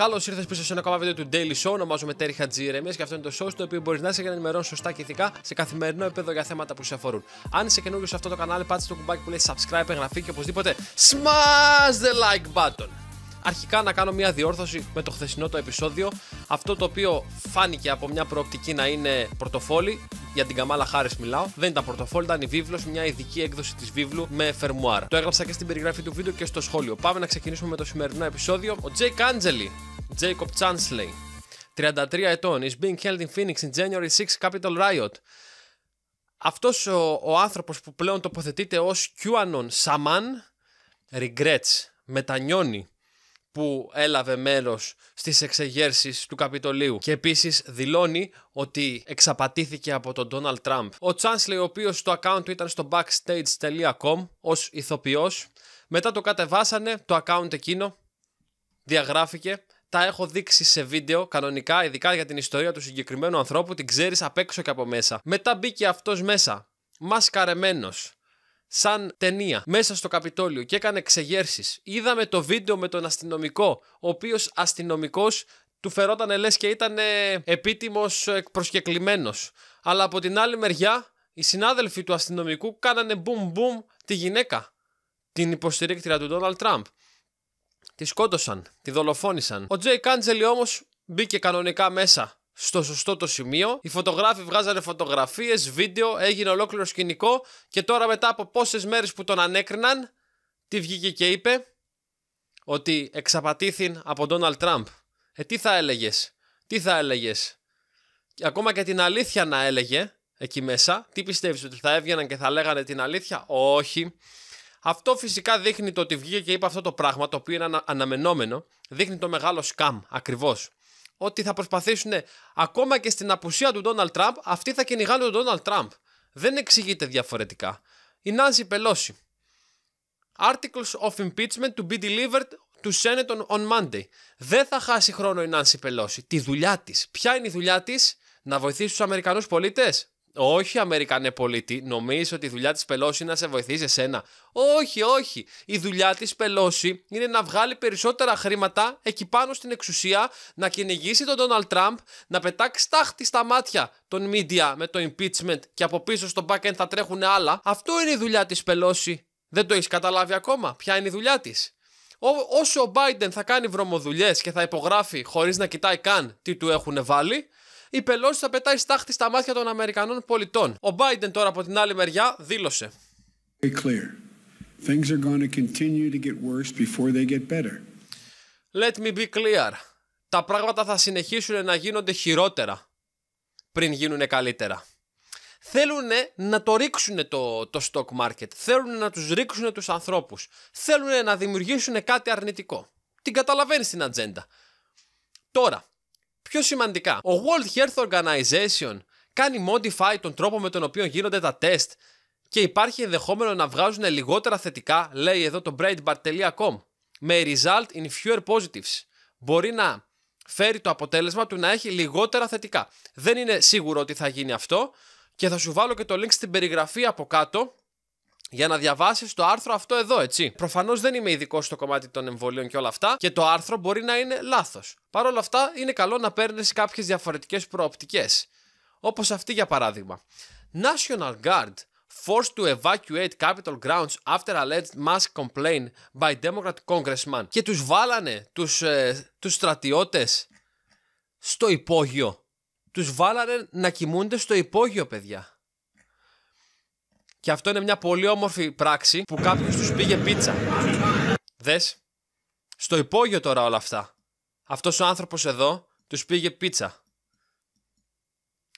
Καλώς ήρθες πίσω σε ένα ακόμα βίντεο του Daily Show. Ονομάζομαι Τέρι Χατζηρεμία και αυτό είναι το show στο οποίο μπορείς να είσαι για να ενημερώνεις σωστά και ηθικά σε καθημερινό επίπεδο για θέματα που σε αφορούν. Αν είσαι καινούριο σε αυτό το κανάλι, πάτε το κουμπάκι που λέει subscribe, εγγραφή και οπωσδήποτε smash the like button. Αρχικά να κάνω μια διόρθωση με το χθεσινό το επεισόδιο. Αυτό το οποίο φάνηκε από μια προοπτική να είναι πορτοφόλι, για την Καμάλα Χάρη μιλάω. Δεν ήταν πορτοφόλι, ήταν η βίβλος, μια ειδική έκδοση της βίβλου με φερμουάρ. Το έγραψα και στην περιγραφή του βίντεο και στο σχόλιο. Πάμε να ξεκινήσουμε με το σημερινό επεισόδιο. Ο Τζέικ Άντζελι Jacob Chansley, 33 ετών, is being held in Phoenix in January 6 Capital Riot. Αυτός ο, ο άνθρωπος που πλέον τοποθετείται ως QAnon Saman regrets, μετανιώνει που έλαβε μέρος στις εξεγέρσεις του Καπιτολίου και επίσης δηλώνει ότι εξαπατήθηκε από τον Donald Trump. Ο Chansley ο οποίος το account του ήταν στο backstage.com ως ηθοποιός μετά το κατεβάσανε το account εκείνο διαγράφηκε τα έχω δείξει σε βίντεο κανονικά, ειδικά για την ιστορία του συγκεκριμένου ανθρώπου, την ξέρεις απ' έξω και από μέσα. Μετά μπήκε αυτός μέσα, μασκαρεμένο, σαν ταινία, μέσα στο Καπιτόλιο και έκανε εξεγέρσει. Είδαμε το βίντεο με τον αστυνομικό, ο οποίος αστυνομικός του φερόταν λες και ήταν επίτιμος προσκεκλημένος. Αλλά από την άλλη μεριά, οι συνάδελφοι του αστυνομικού κάνανε μπούμ μπούμ τη γυναίκα, την υποστηρίκτρια του Ντόναλτ Τραμπ. Τη σκότωσαν, τη δολοφόνησαν. Ο Τζέι Κάντζελι όμως μπήκε κανονικά μέσα στο σωστό το σημείο. Οι φωτογράφοι βγάζανε φωτογραφίες, βίντεο, έγινε ολόκληρο σκηνικό και τώρα μετά από πόσες μέρες που τον ανέκριναν, τι βγήκε και είπε, ότι εξαπατήθη από Ντόναλτ Τραμπ. Ε, τι θα έλεγες, τι θα έλεγες. ακόμα και την αλήθεια να έλεγε εκεί μέσα, τι πιστεύεις ότι θα έβγαιναν και θα λέγανε την αλήθεια, Όχι. Αυτό φυσικά δείχνει το ότι βγήκε και είπε αυτό το πράγμα, το οποίο είναι αναμενόμενο, δείχνει το μεγάλο σκάμ ακριβώς. Ότι θα προσπαθήσουν ακόμα και στην απουσία του Ντόναλτ Τραμπ, αυτοί θα κυνηγάνε τον Ντόναλτ Τραμπ. Δεν εξηγείται διαφορετικά. Η Νάνση Πελώση. Articles of impeachment to be delivered to Senate on Monday. Δεν θα χάσει χρόνο η Νάνση Πελώση. Τη δουλειά της. Ποια είναι η δουλειά της, να βοηθήσει τους Αμερικανούς πολίτες. Όχι, Αμερικανέ πολίτη, νομίζεις ότι η δουλειά της Πελώσης είναι να σε βοηθήσει εσένα. Όχι, όχι. Η δουλειά της Πελώση είναι να βγάλει περισσότερα χρήματα εκεί πάνω στην εξουσία, να κυνηγήσει τον Ντόναλτ Τραμπ, να πετάξει τάχτη στα μάτια των media με το impeachment και από πίσω στο backend θα τρέχουν άλλα. Αυτό είναι η δουλειά της Πελώση. Δεν το έχεις καταλάβει ακόμα. Ποια είναι η δουλειά της. Όσο ο Biden θα κάνει βρωμοδουλειές και θα υπογράφει χωρίς να κοιτάει καν τι του έχουν βάλει, η πελώση θα πετάει στάχτη στα μάτια των Αμερικανών πολιτών. Ο Biden τώρα από την άλλη μεριά δήλωσε. Let me be clear. Τα πράγματα θα συνεχίσουν να γίνονται χειρότερα πριν γίνουν καλύτερα. Θέλουν να το ρίξουν το, το stock market. Θέλουν να τους ρίξουν τους ανθρώπους. Θέλουν να δημιουργήσουν κάτι αρνητικό. Την καταλαβαίνεις την ατζέντα. Τώρα, Πιο σημαντικά, ο World Health Organization κάνει modify τον τρόπο με τον οποίο γίνονται τα τεστ και υπάρχει ενδεχόμενο να βγάζουν λιγότερα θετικά, λέει εδώ το braidbar.com, με result in fewer positives. Μπορεί να φέρει το αποτέλεσμα του να έχει λιγότερα θετικά. Δεν είναι σίγουρο ότι θα γίνει αυτό και θα σου βάλω και το link στην περιγραφή από κάτω για να διαβάσεις το άρθρο αυτό εδώ, έτσι. Προφανώς δεν είμαι ειδικός στο κομμάτι των εμβολίων και όλα αυτά και το άρθρο μπορεί να είναι λάθος. Παρ' όλα αυτά, είναι καλό να παίρνεις κάποιες διαφορετικές προοπτικές. Όπως αυτή για παράδειγμα. National Guard forced to evacuate Capitol grounds after alleged mass complaint by Democrat congressman. Και τους βάλανε τους, ε, τους στρατιώτες στο υπόγειο. Τους βάλανε να κοιμούνται στο υπόγειο, παιδιά. Και αυτό είναι μια πολύ όμορφη πράξη που κάποιος τους πήγε πίτσα. Δες. Στο υπόγειο τώρα όλα αυτά. Αυτός ο άνθρωπος εδώ τους πήγε πίτσα.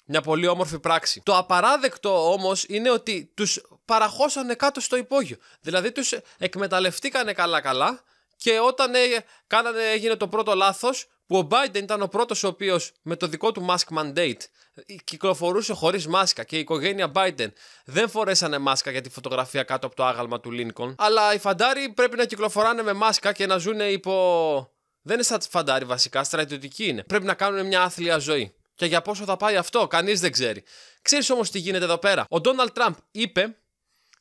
Μια πολύ όμορφη πράξη. Το απαράδεκτο όμως είναι ότι τους παραχώσανε κάτω στο υπόγειο. Δηλαδή τους εκμεταλλευτήκανε καλά-καλά και όταν ε, έγινε το πρώτο λάθος, που ο Biden ήταν ο πρώτος ο οποίος με το δικό του mask mandate ε, κυκλοφορούσε χωρίς μάσκα και η οικογένεια Biden δεν φορέσανε μάσκα για τη φωτογραφία κάτω από το άγαλμα του Lincoln αλλά οι φαντάροι πρέπει να κυκλοφοράνε με μάσκα και να ζουν υπό... Δεν είναι σαν φαντάροι βασικά, στρατιωτικοί είναι. Πρέπει να κάνουν μια άθλια ζωή. Και για πόσο θα πάει αυτό, κανείς δεν ξέρει. Ξέρεις όμως τι γίνεται εδώ πέρα. Ο Donald Trump είπε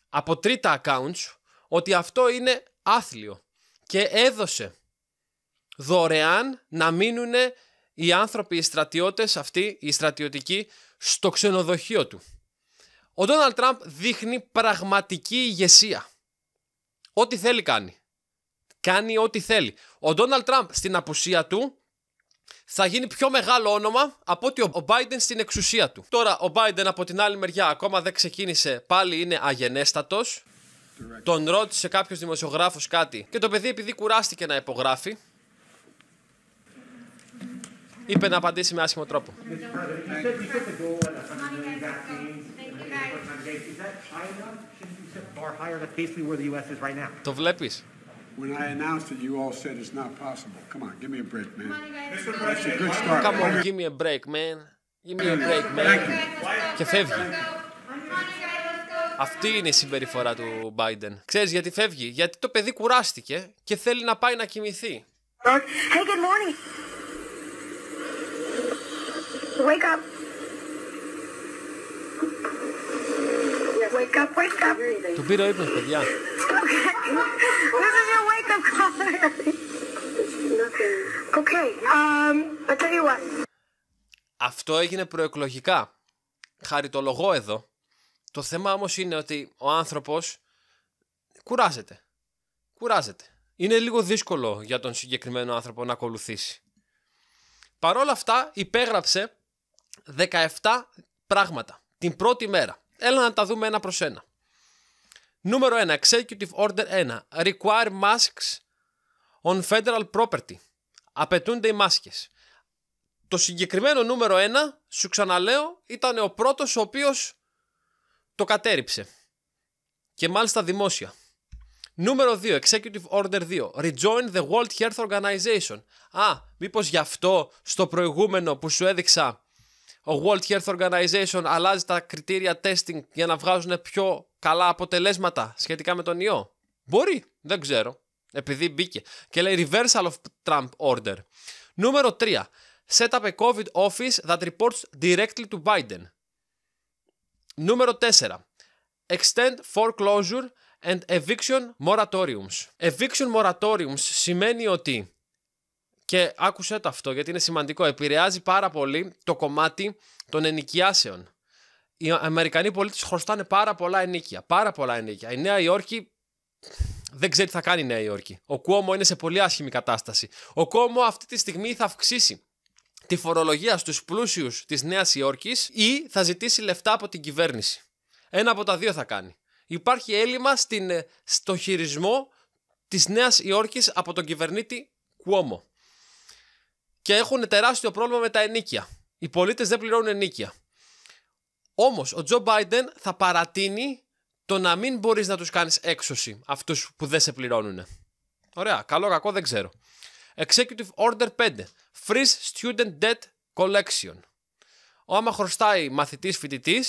από τρίτα accounts ότι αυτό είναι άθλιο και έδωσε δωρεάν να μείνουν οι άνθρωποι, οι στρατιώτες αυτοί, οι στρατιωτικοί, στο ξενοδοχείο του. Ο Ντόναλτ Τραμπ δείχνει πραγματική ηγεσία. Ό,τι θέλει κάνει. Κάνει ό,τι θέλει. Ο Ντόναλτ Τραμπ στην απουσία του θα γίνει πιο μεγάλο όνομα από ότι ο Biden στην εξουσία του. Τώρα ο Biden από την άλλη μεριά ακόμα δεν ξεκίνησε, πάλι είναι αγενέστατος. Τον ρώτησε κάποιος δημοσιογράφος κάτι και το παιδί επειδή κουράστηκε να υπογράφει, είπε να απαντήσει με άσχημο τρόπο. Το βλέπεις. When I announced it, you all said it's not possible. Come on, give me a break, man. That's a good start. Come on, give me a break, man. Give me a break, man. Και φεύγει. Αυτή είναι η συμπεριφορά του Biden. Ξέρεις γιατί φεύγει. Γιατί το παιδί κουράστηκε και θέλει να πάει να κοιμηθεί. Hey, good morning. Wake up. Wake up, wake up. Του πήρε ο ύπνος, παιδιά. Αυτό έγινε προεκλογικά. Χαριτολογώ εδώ. Το θέμα όμως είναι ότι ο άνθρωπος κουράζεται. Κουράζεται. Είναι λίγο δύσκολο για τον συγκεκριμένο άνθρωπο να ακολουθήσει. Παρόλα αυτά υπέγραψε 17 πράγματα την πρώτη μέρα. Έλα να τα δούμε ένα προς ένα. Νούμερο 1. Executive Order 1. Require masks on federal property. Απαιτούνται οι μάσκες. Το συγκεκριμένο νούμερο 1, σου ξαναλέω, ήταν ο πρώτος ο οποίος το κατέριψε. Και μάλιστα δημόσια. Νούμερο 2. Executive Order 2. Rejoin the World Health Organization. Α, μήπως γι' αυτό στο προηγούμενο που σου έδειξα ο World Health Organization αλλάζει τα κριτήρια testing για να βγάζουν πιο καλά αποτελέσματα σχετικά με τον ιό. Μπορεί, δεν ξέρω. Επειδή μπήκε. Και λέει reversal of Trump order. Νούμερο 3. Set up a COVID office that reports directly to Biden. Νούμερο 4. Extend foreclosure and eviction moratoriums. Eviction moratoriums σημαίνει ότι και άκουσε το αυτό γιατί είναι σημαντικό. Επηρεάζει πάρα πολύ το κομμάτι των ενοικιάσεων. Οι Αμερικανοί πολίτες χρωστάνε πάρα πολλά ενίκια. Πάρα πολλά ενίκια. Η Νέα Υόρκη δεν ξέρει τι θα κάνει η Νέα Υόρκη. Ο Κόμο είναι σε πολύ άσχημη κατάσταση. Ο Κόμο αυτή τη στιγμή θα αυξήσει τη φορολογία στους πλούσιους της Νέας Υόρκης ή θα ζητήσει λεφτά από την κυβέρνηση. Ένα από τα δύο θα κάνει. Υπάρχει έλλειμμα στην, ε, στο χειρισμό της Νέας Υόρκης από τον κυβερνήτη Κουόμο και έχουν τεράστιο πρόβλημα με τα ενίκια. Οι πολίτες δεν πληρώνουν ενίκια. Όμως ο Τζο Μπάιντεν θα παρατείνει το να μην μπορείς να τους κάνεις έξωση αυτούς που δεν σε πληρώνουν. Ωραία, καλό κακό δεν ξέρω. Executive Order 5. Freeze Student Debt Collection. Ο άμα χρωστάει μαθητής, φοιτητής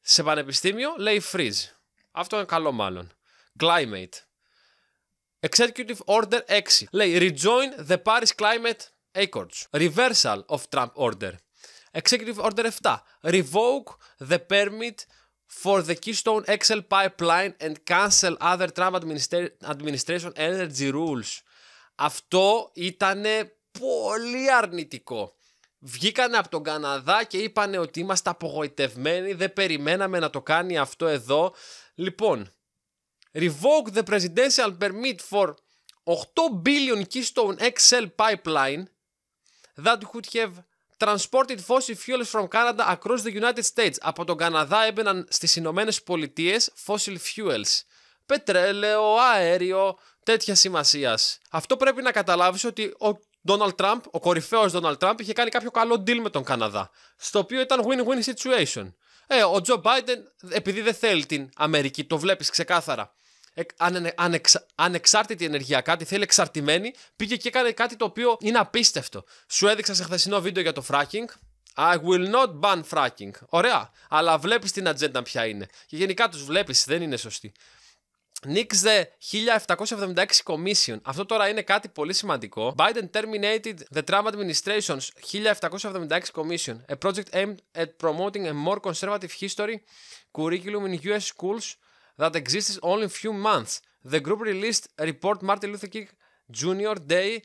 σε πανεπιστήμιο, λέει freeze. Αυτό είναι καλό μάλλον. Climate. Executive Order 6. Λέει Rejoin the Paris Climate Accords. Reversal of Trump Order. Executive Order 7. Revoke the permit for the Keystone XL pipeline and cancel other Trump administration energy rules. Αυτό ήταν πολύ αρνητικό. Βγήκανε από τον Καναδά και είπανε ότι είμαστε απογοητευμένοι, δεν περιμέναμε να το κάνει αυτό εδώ. Λοιπόν, revoke the presidential permit for 8 billion Keystone XL pipeline that would have transported fossil fuels from Canada across the United States. Από τον Καναδά έμπαιναν στις Ηνωμένες Πολιτείες fossil fuels. Πετρέλαιο, αέριο, τέτοια σημασίας. Αυτό πρέπει να καταλάβεις ότι ο Donald Trump, ο κορυφαίος Donald Trump, είχε κάνει κάποιο καλό deal με τον Καναδά. Στο οποίο ήταν win-win situation. Ε, ο Τζο Biden, επειδή δεν θέλει την Αμερική, το βλέπεις ξεκάθαρα ανεξάρτητη ενεργειακά, κάτι θέλει εξαρτημένη, πήγε και έκανε κάτι το οποίο είναι απίστευτο. Σου έδειξα σε χθεσινό βίντεο για το fracking. I will not ban fracking. Ωραία. Αλλά βλέπεις την ατζέντα ποια είναι. Και γενικά τους βλέπεις, δεν είναι σωστή. Nix the 1776 Commission. Αυτό τώρα είναι κάτι πολύ σημαντικό. Biden terminated the Trump administration's 1776 Commission, a project aimed at promoting a more conservative history curriculum in US schools that exists only a few months. The group released a report Martin Luther King Jr. Day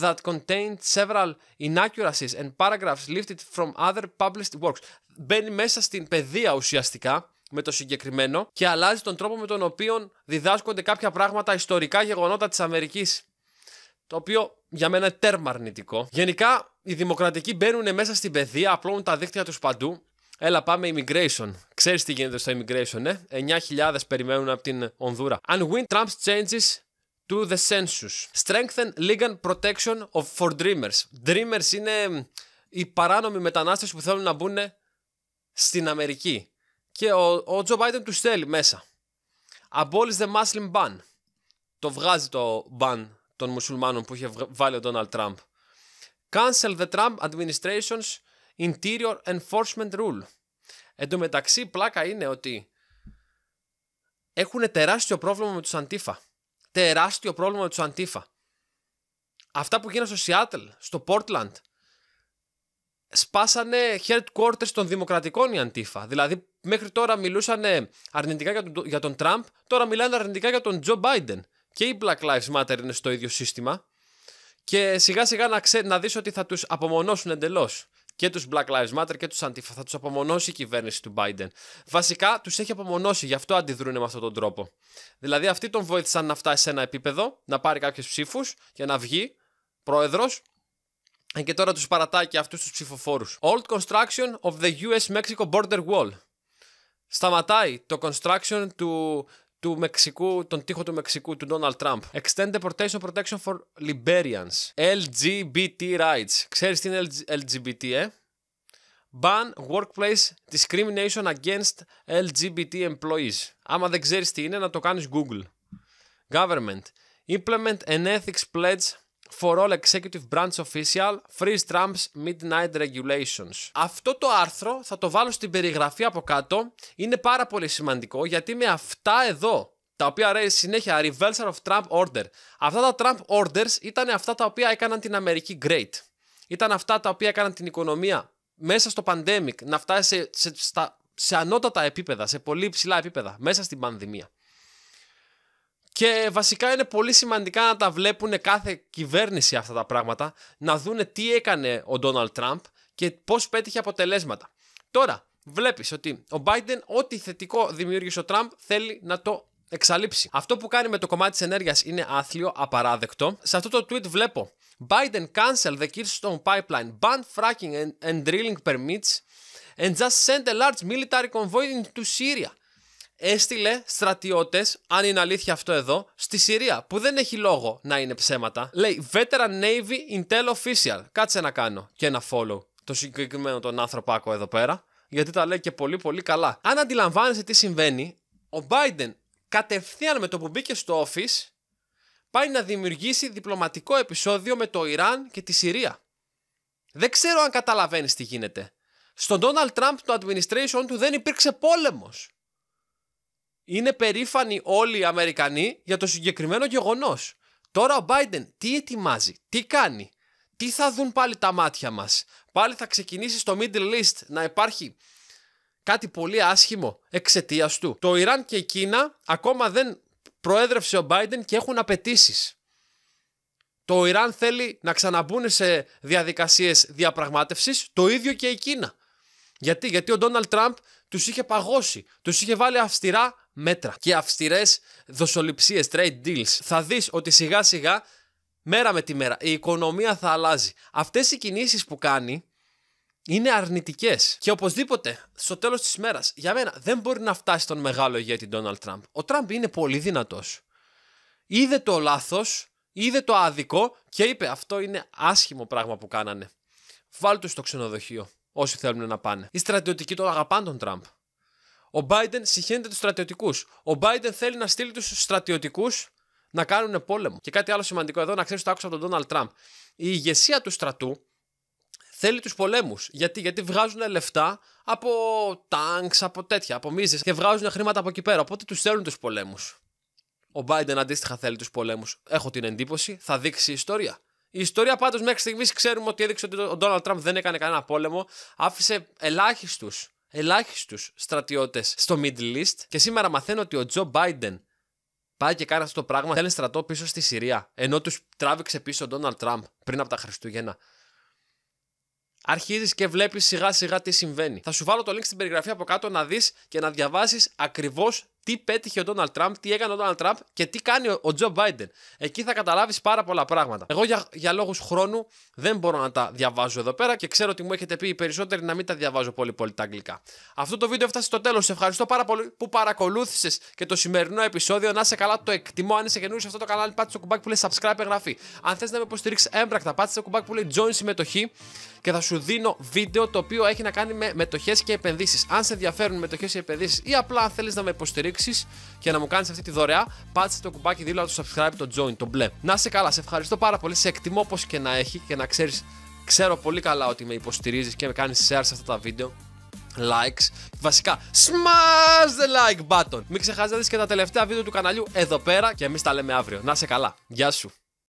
that contained several inaccuracies and paragraphs lifted from other published works. Μπαίνει μέσα στην παιδεία ουσιαστικά με το συγκεκριμένο και αλλάζει τον τρόπο με τον οποίο διδάσκονται κάποια πράγματα, ιστορικά γεγονότα της Αμερικής. Το οποίο για μένα είναι τέρμα αρνητικό. Γενικά, οι δημοκρατικοί μπαίνουν μέσα στην παιδεία, απλώνουν τα δίκτυα τους παντού Έλα, πάμε immigration. Ξέρεις τι γίνεται στο immigration, ε. 9.000 περιμένουν από την Ονδούρα. And win Trump's changes to the census. Strengthen legal protection of for dreamers. Dreamers είναι οι παράνομοι μετανάστες που θέλουν να μπουν στην Αμερική. Και ο, ο Τζο Biden τους στέλνει μέσα. Abolish the Muslim ban. Το βγάζει το ban των μουσουλμάνων που είχε βάλει ο Donald Trump. Cancel the Trump administration's Interior Enforcement Rule. Εν τω μεταξύ, πλάκα είναι ότι έχουν τεράστιο πρόβλημα με τους αντίφα. Τεράστιο πρόβλημα με τους αντίφα. Αυτά που γίνανε στο Seattle, στο Portland, σπάσανε headquarters των δημοκρατικών οι αντίφα. Δηλαδή, μέχρι τώρα μιλούσαν αρνητικά για τον, Τραμπ, τώρα μιλάνε αρνητικά για τον Τζο Biden. Και οι Black Lives Matter είναι στο ίδιο σύστημα. Και σιγά σιγά να, ξέ, να δεις ότι θα τους απομονώσουν εντελώς και τους Black Lives Matter και τους Antifa. Θα τους απομονώσει η κυβέρνηση του Biden. Βασικά τους έχει απομονώσει, γι' αυτό αντιδρούν με αυτόν τον τρόπο. Δηλαδή αυτοί τον βοήθησαν να φτάσει σε ένα επίπεδο, να πάρει κάποιους ψήφους για να βγει πρόεδρος ε, και τώρα τους παρατάει και αυτούς τους ψηφοφόρους. Old construction of the US-Mexico border wall. Σταματάει το construction του του Μεξικού, τον τοίχο του Μεξικού, του Donald Trump. Extend deportation protection for Liberians. LGBT rights. Ξέρεις τι είναι LGBT, ε? Ban workplace discrimination against LGBT employees. Άμα δεν ξέρεις τι είναι, να το κάνεις Google. Government. Implement an ethics pledge for all executive branch official, freeze Trump's midnight regulations. Αυτό το άρθρο θα το βάλω στην περιγραφή από κάτω. Είναι πάρα πολύ σημαντικό γιατί με αυτά εδώ τα οποία λέει συνέχεια reversal of Trump order. Αυτά τα Trump orders ήταν αυτά τα οποία έκαναν την Αμερική great. Ήταν αυτά τα οποία έκαναν την οικονομία μέσα στο pandemic να φτάσει σε, σε, σε ανώτατα επίπεδα, σε πολύ ψηλά επίπεδα, μέσα στην πανδημία. Και βασικά είναι πολύ σημαντικά να τα βλέπουν κάθε κυβέρνηση αυτά τα πράγματα, να δούνε τι έκανε ο Ντόναλτ Τραμπ και πώς πέτυχε αποτελέσματα. Τώρα, βλέπεις ότι ο Biden ό,τι θετικό δημιούργησε ο Τραμπ θέλει να το εξαλείψει. Αυτό που κάνει με το κομμάτι της ενέργειας είναι άθλιο, απαράδεκτο. Σε αυτό το tweet βλέπω Biden cancel the Keystone pipeline, ban fracking and, and drilling permits and just send a large military convoy into Syria έστειλε στρατιώτες, αν είναι αλήθεια αυτό εδώ, στη Συρία. Που δεν έχει λόγο να είναι ψέματα. Λέει Veteran Navy Intel Official. Κάτσε να κάνω και ένα follow το συγκεκριμένο τον άκου εδώ πέρα. Γιατί τα λέει και πολύ πολύ καλά. Αν αντιλαμβάνεσαι τι συμβαίνει, ο Biden κατευθείαν με το που μπήκε στο office πάει να δημιουργήσει διπλωματικό επεισόδιο με το Ιράν και τη Συρία. Δεν ξέρω αν καταλαβαίνεις τι γίνεται. Στον Donald Trump το administration του δεν υπήρξε πόλεμος είναι περήφανοι όλοι οι Αμερικανοί για το συγκεκριμένο γεγονός. Τώρα ο Biden τι ετοιμάζει, τι κάνει, τι θα δουν πάλι τα μάτια μας. Πάλι θα ξεκινήσει στο Middle East να υπάρχει κάτι πολύ άσχημο εξαιτίας του. Το Ιράν και η Κίνα ακόμα δεν προέδρευσε ο Biden και έχουν απαιτήσεις. Το Ιράν θέλει να ξαναμπούν σε διαδικασίες διαπραγμάτευσης, το ίδιο και η Κίνα. Γιατί, Γιατί ο Ντόναλτ Τραμπ τους είχε παγώσει, τους είχε βάλει αυστηρά μέτρα και αυστηρές δοσοληψίες, trade deals. Θα δεις ότι σιγά σιγά, μέρα με τη μέρα, η οικονομία θα αλλάζει. Αυτές οι κινήσεις που κάνει είναι αρνητικές. Και οπωσδήποτε, στο τέλος της μέρας, για μένα δεν μπορεί να φτάσει τον μεγάλο ηγέτη Donald Trump. Ο Τραμπ είναι πολύ δυνατός. Είδε το λάθος, είδε το άδικο και είπε: Αυτό είναι άσχημο πράγμα που κάνανε. Βάλτε στο ξενοδοχείο, όσοι θέλουν να πάνε. Οι στρατιωτικοί τον αγαπάνε τον Τραμπ. Ο Biden συχαίνεται τους στρατιωτικούς. Ο Biden θέλει να στείλει τους στρατιωτικούς να κάνουν πόλεμο. Και κάτι άλλο σημαντικό εδώ, να ξέρεις το άκουσα από τον Donald Trump. Η ηγεσία του στρατού θέλει τους πολέμους. Γιατί? Γιατί βγάζουν λεφτά από τάγκ, από τέτοια, από μίζες και βγάζουν χρήματα από εκεί πέρα. Οπότε τους θέλουν τους πολέμους. Ο Biden αντίστοιχα θέλει τους πολέμους. Έχω την εντύπωση, θα δείξει η ιστορία. Η ιστορία πάντως μέχρι στιγμής ξέρουμε ότι έδειξε ότι ο Donald Trump δεν έκανε κανένα πόλεμο. Άφησε ελάχιστους ελάχιστους στρατιώτες στο Middle East. Και σήμερα μαθαίνω ότι ο Τζο Biden πάει και κάνει αυτό το πράγμα. Θέλει στρατό πίσω στη Συρία. Ενώ τους τράβηξε πίσω ο Ντόναλτ Τραμπ πριν από τα Χριστούγεννα. Αρχίζεις και βλέπεις σιγά σιγά τι συμβαίνει. Θα σου βάλω το link στην περιγραφή από κάτω να δεις και να διαβάσεις ακριβώς τι πέτυχε ο Ντόναλτ Τραμπ, τι έκανε ο Ντόναλτ Τραμπ και τι κάνει ο Τζο Biden. Εκεί θα καταλάβεις πάρα πολλά πράγματα. Εγώ για, για λόγους χρόνου δεν μπορώ να τα διαβάζω εδώ πέρα και ξέρω ότι μου έχετε πει οι περισσότεροι να μην τα διαβάζω πολύ πολύ τα αγγλικά. Αυτό το βίντεο έφτασε στο τέλος. Σε ευχαριστώ πάρα πολύ που παρακολούθησες και το σημερινό επεισόδιο. Να είσαι καλά, το εκτιμώ. Αν είσαι καινούριο σε αυτό το κανάλι, πάτε το κουμπάκι που λέει subscribe εγγραφή. Αν θες να με υποστηρίξεις έμπρακτα, πάτε το κουμπάκι που λέει join συμμετοχή και θα σου δίνω βίντεο το οποίο έχει να κάνει με μετοχές και επενδύσεις. Αν σε ενδιαφέρουν μετοχές και επενδύσεις ή απλά θέλεις να με υποστηρίξεις και να μου κάνεις αυτή τη δωρεά, πάτσε το κουμπάκι δίπλα του subscribe, το join, το μπλε. Να σε καλά, σε ευχαριστώ πάρα πολύ, σε εκτιμώ όπως και να έχει και να ξέρεις, ξέρω πολύ καλά ότι με υποστηρίζεις και με κάνεις share σε αυτά τα βίντεο likes. Βασικά, smash the like button. Μην ξεχάσετε και τα τελευταία βίντεο του καναλιού εδώ πέρα και εμείς τα λέμε αύριο. Να σε καλά. Γεια σου.